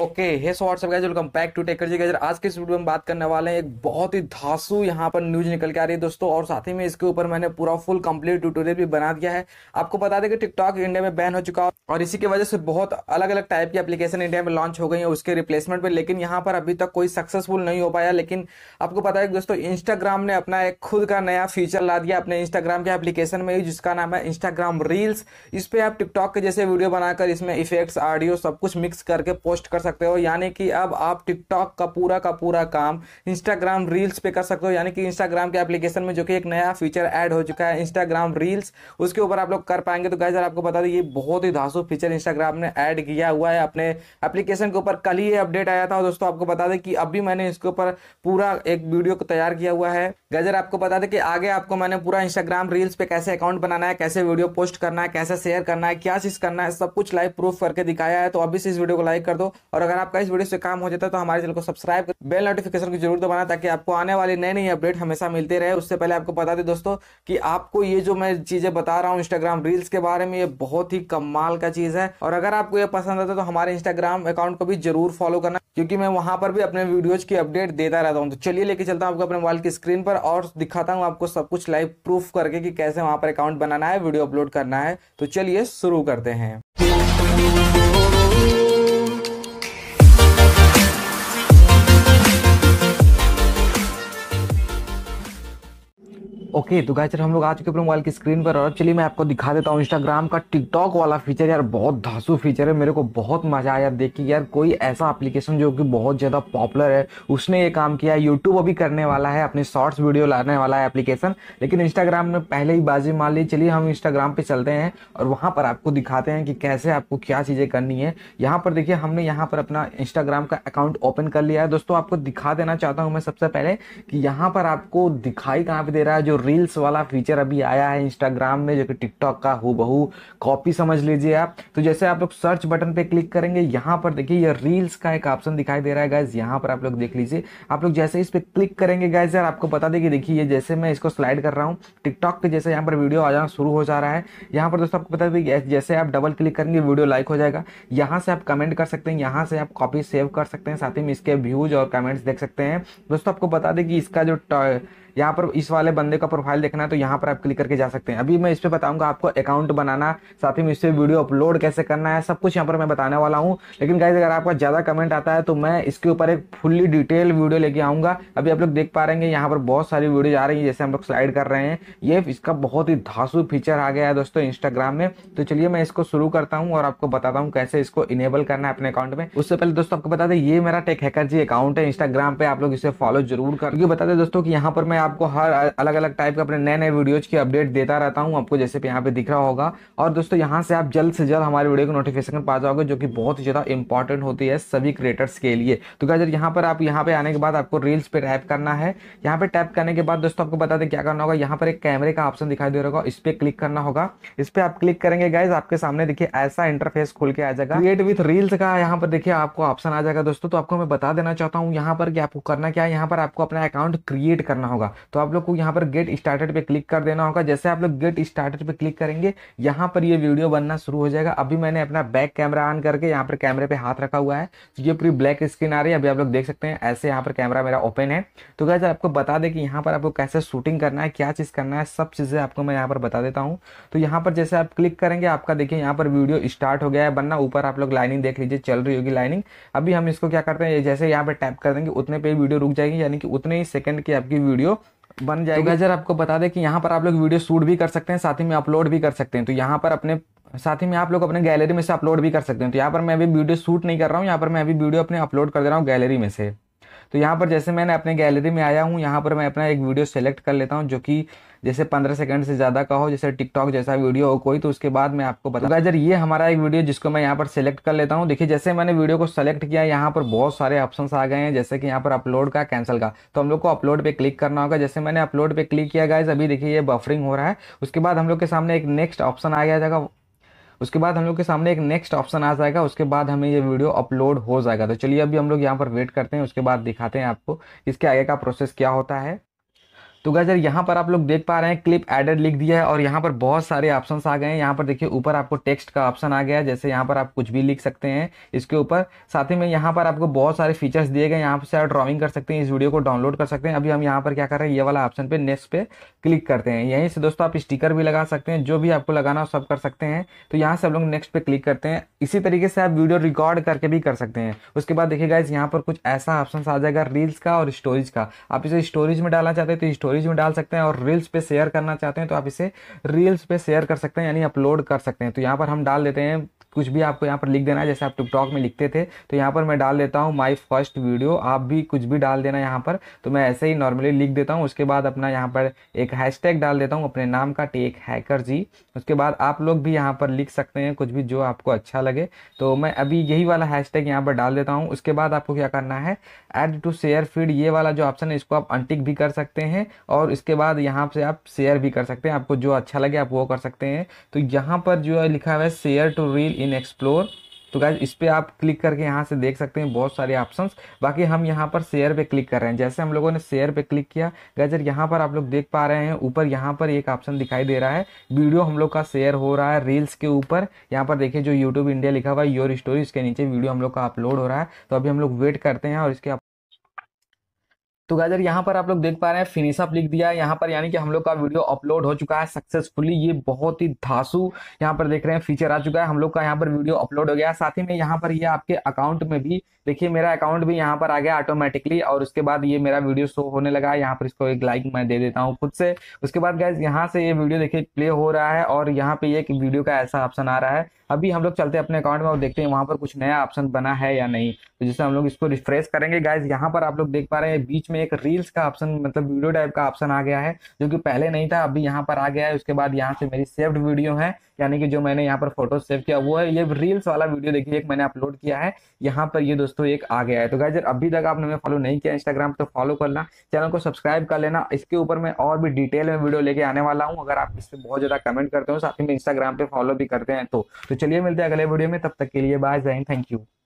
okay hey so what's up guys welcome back to टेकर जी guys आज के इस वीडियो में बात करने वाले हैं एक बहुत ही धासू यहाँ पर न्यूज निकल के आ रही है दोस्तों और साथ ही में इसके ऊपर मैंने पूरा फुल कंप्लीट ट्यूटोरियल भी बना दिया है आपको बता दें कि टिकटॉक इंडिया में बैन हो चुका है और इसी की वजह से बहुत अलग अलग टाइप की एप्लीकेशन इंडिया में लॉन्च हो गई है उसके रिप्लेसमेंट पर लेकिन यहाँ पर अभी तक कोई सक्सेसफुल नहीं हो पाया लेकिन आपको पता है दोस्तों इंस्टाग्राम ने अपना एक खुद का नया फीचर ला दिया अपने इंस्टाग्राम के एप्लीकेशन में जिसका नाम है इंस्टाग्राम रील्स इस पर आप टिकटॉक के जैसे वीडियो बनाकर इसमें इफेक्ट्स ऑडियो सब कुछ मिक्स करके पोस्ट कर सकते सकते हो यानी कि अब आप टिकटॉक का पूरा का पूरा काम इंस्टाग्राम रील्स पे कर सकते हो यानी कि इंस्टाग्राम के एप्लीकेशन में जो कि एक नया फीचर ऐड हो चुका है इंस्टाग्राम रील्स उसके ऊपर आप लोग कर पाएंगे तो गाइजर आपको बता दें ये बहुत ही धासु फीचर इंस्टाग्राम ने ऐड किया हुआ है अपने एप्लीकेशन के ऊपर कल ही ये अपडेट आया था दोस्तों आपको बता दें कि अभी मैंने इसके ऊपर पूरा एक वीडियो को तैयार किया हुआ है गाइजर आपको बता दें कि आगे आपको मैंने पूरा इंस्टाग्राम रील्स पे कैसे अकाउंट बनाना है कैसे वीडियो पोस्ट करना है कैसे शेयर करना है क्या चीज करना है सब कुछ लाइव प्रूफ करके दिखाया है तो अभी से इस वीडियो को लाइक कर दो और और अगर आपका इस वीडियो से काम हो जाता है तो हमारे चैनल को सब्सक्राइब कर बेल नोटिफिकेशन की जरूरत बना ताकि आपको आने वाली नई नई अपडेट हमेशा मिलते रहे उससे पहले आपको बता दें दोस्तों कि आपको ये जो मैं चीज़ें बता रहा हूँ इंस्टाग्राम रील्स के बारे में ये बहुत ही कमाल का चीज़ है और अगर आपको ये पसंद आता है तो हमारे इंस्टाग्राम अकाउंट को भी जरूर फॉलो करना क्योंकि मैं वहां पर भी अपने वीडियोज की अपडेट देता रहता हूँ तो चलिए लेके चलता हूँ आपको अपने मोबाइल की स्क्रीन पर और दिखाता हूँ आपको सब कुछ लाइव प्रूफ करके कि कैसे वहां पर अकाउंट बनाना है वीडियो अपलोड करना है तो चलिए शुरू करते हैं ओके तो गाय हम लोग आ चुके अपने मोबाइल की स्क्रीन पर और चलिए मैं आपको दिखा देता हूँ इंस्टाग्राम का टिकटॉक वाला फीचर यार बहुत धासु फीचर है मेरे को बहुत मजा आया देख के यार कोई ऐसा एप्लीकेशन जो कि बहुत ज़्यादा पॉपुलर है उसने ये काम किया है यूट्यूब अभी करने वाला है अपने शॉर्ट्स वीडियो लाने वाला है एप्लीकेशन लेकिन इंस्टाग्राम ने पहले ही बाजी मार ली चलिए हम इंस्टाग्राम पे चलते हैं और वहां पर आपको दिखाते हैं कि कैसे आपको क्या चीज़ें करनी है यहाँ पर देखिए हमने यहाँ पर अपना इंस्टाग्राम का अकाउंट ओपन कर लिया है दोस्तों आपको दिखा देना चाहता हूँ मैं सबसे पहले कि यहाँ पर आपको दिखाई कहाँ पे दे रहा है जो रील्स वाला फीचर अभी आया है इंस्टाग्राम में जो कि टिकटॉक का हो बहु कॉपी समझ लीजिए आप तो जैसे आप लोग सर्च बटन पे क्लिक करेंगे यहाँ पर देखिए ये रील्स का एक ऑप्शन दिखाई दे रहा है गाइज यहाँ पर आप लोग देख लीजिए आप लोग जैसे इस पर क्लिक करेंगे गाइज यार आपको बता दें कि देखिए ये जैसे मैं इसको स्लाइड कर रहा हूँ टिकटॉक के जैसे यहाँ पर वीडियो आ जाना शुरू हो जा रहा है यहाँ पर दोस्तों आपको बता दें जैसे आप डबल क्लिक करेंगे वीडियो लाइक हो जाएगा यहाँ से आप कमेंट कर सकते हैं यहाँ से आप कॉपी सेव कर सकते हैं साथ ही में इसके व्यूज और कमेंट्स देख सकते हैं दोस्तों आपको बता दें कि इसका जो यहाँ पर इस वाले बंदे का प्रोफाइल देखना है तो यहाँ पर आप क्लिक करके जा सकते हैं अभी मैं इस पर बताऊंगा आपको अकाउंट बनाना साथ ही में इस पर वीडियो अपलोड कैसे करना है सब कुछ यहाँ पर मैं बताने वाला हूँ लेकिन गाइज अगर आपका ज़्यादा कमेंट आता है तो मैं इसके ऊपर एक फुल्ली डिटेल वीडियो लेके आऊंगा अभी आप लोग देख पा रहे हैं यहाँ पर बहुत सारी वीडियो आ रही है जैसे हम लोग स्लाइड कर रहे हैं ये इसका बहुत ही धांसू फीचर आ गया है दोस्तों इंस्टाग्राम में तो चलिए मैं इसको शुरू करता हूँ और आपको बताता हूँ कैसे इसको इनेबल करना है अपने अकाउंट में उससे पहले दोस्तों आपको बता दें ये मेरा टेक हैकर जी अकाउंट है इंस्टाग्राम पे आप लोग इसे फॉलो जरूर कर क्योंकि बता दें दोस्तों कि यहाँ पर मैं आपको हर अलग अलग टाइप का अपने नए नए वीडियोज की अपडेट देता रहता हूँ आपको जैसे यहाँ पे दिख रहा होगा और दोस्तों यहाँ से आप जल्द से जल्द हमारे वीडियो को नोटिफिकेशन पा जाओगे जो कि बहुत ही ज़्यादा इंपॉर्टेंट होती है सभी क्रिएटर्स के लिए तो क्या यहाँ पर आप यहाँ पे आने के बाद आपको रील्स पे टैप करना है यहाँ पे टैप करने के बाद दोस्तों आपको बता दें क्या करना होगा यहाँ पर एक कैमरे का ऑप्शन दिखाई दे रहा होगा इस पर क्लिक करना होगा इस पर आप क्लिक करेंगे गाइज आपके सामने देखिए ऐसा इंटरफेस खुल के आ जाएगा क्रिएट विथ रील्स का यहाँ पर देखिए आपको ऑप्शन आ जाएगा दोस्तों तो आपको मैं बता देना चाहता हूँ यहाँ पर कि आपको करना क्या है यहाँ पर आपको अपना अकाउंट क्रिएट करना होगा तो आप लोग को यहाँ पर गेट गेट स्टार्टेड पे क्लिक कर देना होगा जैसे आप लोग गेट स्टार्टेड पे क्लिक करेंगे यहाँ पर ये वीडियो बनना शुरू हो जाएगा अभी मैंने अपना बैक कैमरा ऑन करके यहाँ पर कैमरे पे हाथ रखा हुआ है तो ये पूरी ब्लैक स्क्रीन आ रही है अभी आप लोग देख सकते हैं ऐसे यहाँ पर कैमरा मेरा ओपन है तो क्या आपको बता दें कि यहाँ पर आपको कैसे शूटिंग करना है क्या चीज़ करना है सब चीज़ें आपको मैं यहाँ पर बता देता हूँ तो यहाँ पर जैसे आप क्लिक करेंगे आपका देखिए यहाँ पर वीडियो स्टार्ट हो गया है बनना ऊपर आप लोग लाइनिंग देख लीजिए चल रही होगी लाइनिंग अभी हम इसको क्या करते हैं जैसे यहाँ पर टैप कर देंगे उतने पर वीडियो रुक जाएगी यानी कि उतने ही सेकंड की आपकी वीडियो बन जाएगा तो आपको बता दें कि यहाँ पर आप लोग वीडियो शूट भी कर सकते हैं साथ ही में अपलोड भी कर सकते हैं तो यहाँ पर अपने साथ ही में आप लोग अपने गैलरी में से अपलोड भी कर सकते हैं तो यहाँ पर मैं अभी वीडियो शूट नहीं कर रहा हूँ यहाँ पर मैं अभी वीडियो अपने अपलोड कर दे रहा हूँ गैलरी में से तो यहाँ पर जैसे मैंने अपने गैलरी में आया हूँ यहाँ पर मैं अपना एक वीडियो सेलेक्ट कर लेता हूँ जो कि जैसे पंद्रह सेकंड से ज़्यादा का हो जैसे टिकटॉक जैसा वीडियो हो कोई तो उसके बाद मैं आपको बताऊंगा अगर तो ये हमारा एक वीडियो जिसको मैं यहाँ पर सेलेक्ट कर लेता हूँ देखिए जैसे मैंने वीडियो को सेलेक्ट किया यहाँ पर बहुत सारे ऑप्शन आ गए हैं जैसे कि यहाँ पर अपलोड का कैंसिल का तो हम लोग को अपलोड पर क्लिक करना होगा जैसे मैंने अपलोड पर क्लिक किया गया अभी देखिए ये बफरिंग हो रहा है उसके बाद हम लोग के सामने एक नेक्स्ट ऑप्शन आ गया जाएगा उसके बाद हम लोग के सामने एक नेक्स्ट ऑप्शन आ जाएगा उसके बाद हमें ये वीडियो अपलोड हो जाएगा तो चलिए अभी हम लोग यहाँ पर वेट करते हैं उसके बाद दिखाते हैं आपको इसके आगे का प्रोसेस क्या होता है तो गाइज यहाँ पर आप लोग देख पा रहे हैं क्लिप एडेड लिख दिया है और यहाँ पर बहुत सारे ऑप्शन आ गए हैं यहाँ पर देखिए ऊपर आपको टेक्स्ट का ऑप्शन आ गया है जैसे यहाँ पर आप कुछ भी लिख सकते हैं इसके ऊपर साथ ही में यहाँ पर आपको बहुत सारे फीचर्स दिए गए यहाँ से आप ड्रॉइंग कर सकते हैं इस वीडियो को डाउनलोड कर सकते हैं अभी हम यहाँ पर क्या कर रहे हैं ये वाला ऑप्शन पे नेक्स्ट पे क्लिक करते हैं यहीं से दोस्तों आप स्टिकर भी लगा सकते हैं जो भी आपको लगाना हो सब कर सकते हैं तो यहाँ से हम लोग नेक्स्ट पे क्लिक करते हैं इसी तरीके से आप वीडियो रिकॉर्ड करके भी कर सकते हैं उसके बाद देखिएगा इस यहाँ पर कुछ ऐसा ऑप्शन आ जाएगा रील्स का और स्टोरेज का आप इसे स्टोरेज में डालना चाहते हैं तो स्टोरीज में डाल सकते हैं और रील्स पे शेयर करना चाहते हैं तो आप इसे रील्स पे शेयर कर सकते हैं यानी अपलोड कर सकते हैं तो यहाँ पर हम डाल देते हैं कुछ भी आपको यहाँ पर लिख देना है जैसे आप टिकटॉक में लिखते थे तो यहाँ पर मैं डाल देता हूँ माई फर्स्ट वीडियो आप भी कुछ भी डाल देना यहाँ पर तो मैं ऐसे ही नॉर्मली लिख देता हूँ उसके बाद अपना यहाँ पर एक हैशटैग डाल देता हूँ अपने नाम का टेक हैकर जी उसके बाद आप लोग भी यहाँ पर लिख सकते हैं कुछ भी जो आपको अच्छा लगे तो मैं अभी यही वाला हैशटैग यहाँ पर डाल देता हूँ उसके बाद आपको क्या करना है ऐड टू शेयर फीड ये वाला जो ऑप्शन है इसको आप अनटिक भी कर सकते हैं और इसके बाद यहाँ से आप शेयर भी कर सकते हैं आपको जो अच्छा लगे आप वो कर सकते हैं तो यहाँ पर जो है लिखा हुआ है share to reel in explore तो गाइज इस पर आप क्लिक करके यहाँ से देख सकते हैं बहुत सारे ऑप्शंस बाकी हम यहाँ पर शेयर पे क्लिक कर रहे हैं जैसे हम लोगों ने शेयर पे क्लिक किया गाइजर यहाँ पर आप लोग देख पा रहे हैं ऊपर यहाँ पर एक ऑप्शन दिखाई दे रहा है वीडियो हम लोग का शेयर हो रहा है रील्स के ऊपर यहाँ पर देखिए जो यूट्यूब इंडिया लिखा हुआ है योर स्टोरी इसके नीचे वीडियो हम लोग का अपलोड हो रहा है तो अभी हम लोग वेट करते हैं और इसके तो गाइजर यहाँ पर आप लोग देख पा रहे हैं फिनिश अप लिख दिया है यहाँ पर यानी कि हम लोग का वीडियो अपलोड हो चुका है सक्सेसफुली ये बहुत ही धासु यहाँ पर देख रहे हैं फीचर आ चुका है हम लोग का यहाँ पर वीडियो अपलोड हो गया साथ ही में यहाँ पर ये आपके अकाउंट में भी देखिए मेरा अकाउंट भी यहाँ पर आ गया ऑटोमेटिकली और उसके बाद ये मेरा वीडियो शो होने लगा है यहाँ पर इसको एक लाइक मैं दे देता हूँ खुद से उसके बाद गैस यहाँ से ये वीडियो देखिए प्ले हो रहा है और यहाँ पे एक वीडियो का ऐसा ऑप्शन आ रहा है अभी हम लोग चलते हैं अपने अकाउंट में और देखते हैं वहाँ पर कुछ नया ऑप्शन बना है या नहीं तो जैसे हम लोग इसको रिफ्रेश करेंगे गैस यहाँ पर आप लोग देख पा रहे हैं बीच में में एक रील्स का ऑप्शन मतलब वीडियो टाइप का ऑप्शन आ गया है जो कि पहले नहीं था अभी यहाँ पर आ गया है उसके बाद यहाँ से मेरी सेव्ड वीडियो है यानी कि जो मैंने यहाँ पर फोटो सेव किया वो है ये रील्स वाला वीडियो देखिए एक मैंने अपलोड किया है यहाँ पर ये दोस्तों एक आ गया है तो गाइजर अभी तक आपने फॉलो नहीं किया इंस्टाग्राम तो फॉलो करना चैनल को सब्सक्राइब कर लेना इसके ऊपर मैं और भी डिटेल में वीडियो लेके आने वाला हूँ अगर आप इस पर बहुत ज़्यादा कमेंट करते हो साथ ही में इंस्टाग्राम पर फॉलो भी करते हैं तो, तो चलिए मिलते हैं अगले वीडियो में तब तक के लिए बाय जैन थैंक यू